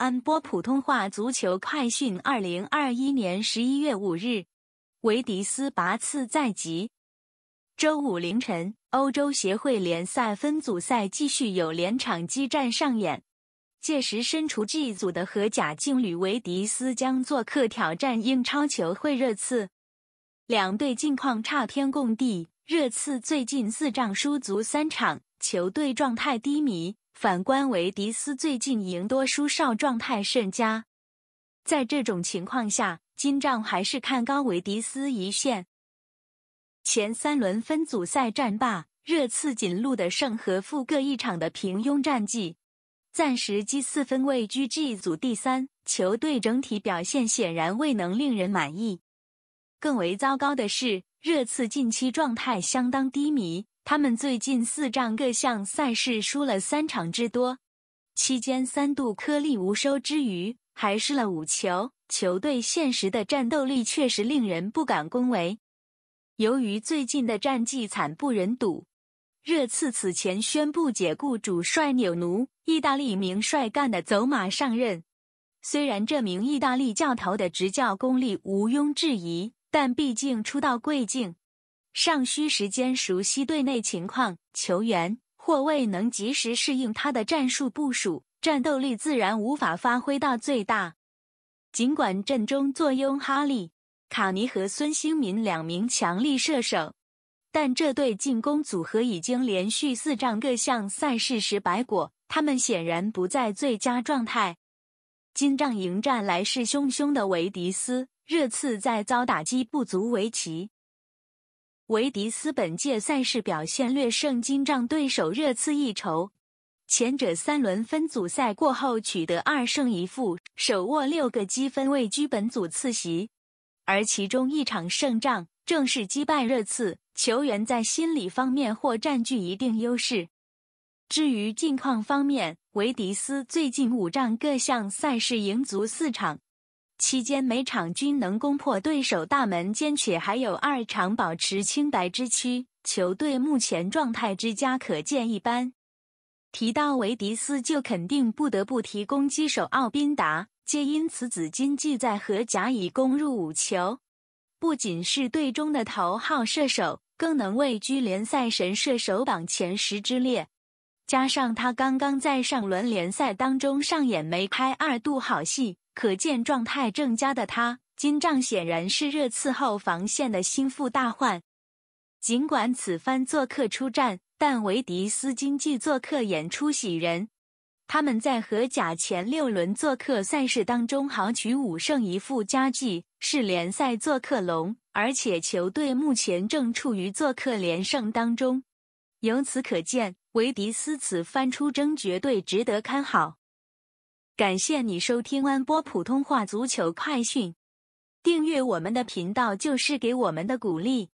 安播普通话足球快讯：二零二一年十一月五日，维迪斯拔刺在即。周五凌晨，欧洲协会联赛分组赛继续有连场激战上演。届时，身处 G 组的荷甲劲旅维迪斯将做客挑战英超球会热刺。两队近况差天共地，热刺最近四仗输足三场。球队状态低迷，反观维迪斯最近赢多输少，状态甚佳。在这种情况下，今仗还是看高维迪斯一线。前三轮分组赛战罢，热刺仅录得胜和负各一场的平庸战绩，暂时积四分位居 G 组第三。球队整体表现显然未能令人满意。更为糟糕的是，热刺近期状态相当低迷。他们最近四仗各项赛事输了三场之多，期间三度颗粒无收之余，还失了五球，球队现实的战斗力确实令人不敢恭维。由于最近的战绩惨不忍睹，热刺此前宣布解雇主帅纽奴，意大利名帅干的走马上任。虽然这名意大利教头的执教功力毋庸置疑，但毕竟出道贵境。尚需时间熟悉队内情况，球员或未能及时适应他的战术部署，战斗力自然无法发挥到最大。尽管阵中坐拥哈利、卡尼和孙兴民两名强力射手，但这对进攻组合已经连续四仗各项赛事时白果，他们显然不在最佳状态。金仗迎战来势汹汹的维迪斯，热刺在遭打击不足为奇。维迪斯本届赛事表现略胜金帐对手热刺一筹，前者三轮分组赛过后取得二胜一负，手握六个积分位居本组次席，而其中一场胜仗正是击败热刺，球员在心理方面或占据一定优势。至于近况方面，维迪斯最近五仗各项赛事赢足四场。期间每场均能攻破对手大门，兼且还有二场保持清白之躯，球队目前状态之佳可见一斑。提到维迪斯，就肯定不得不提攻击手奥宾达，皆因此紫金季在和甲乙攻入五球，不仅是队中的头号射手，更能位居联赛神射手榜前十之列。加上他刚刚在上轮联赛当中上演梅开二度好戏。可见状态正佳的他，金帐显然是热刺后防线的心腹大患。尽管此番做客出战，但维迪斯今季做客演出喜人。他们在荷甲前六轮做客赛事当中豪取五胜一负佳绩，是联赛做客龙，而且球队目前正处于做客连胜当中。由此可见，维迪斯此番出征绝对值得看好。感谢你收听安波普通话足球快讯，订阅我们的频道就是给我们的鼓励。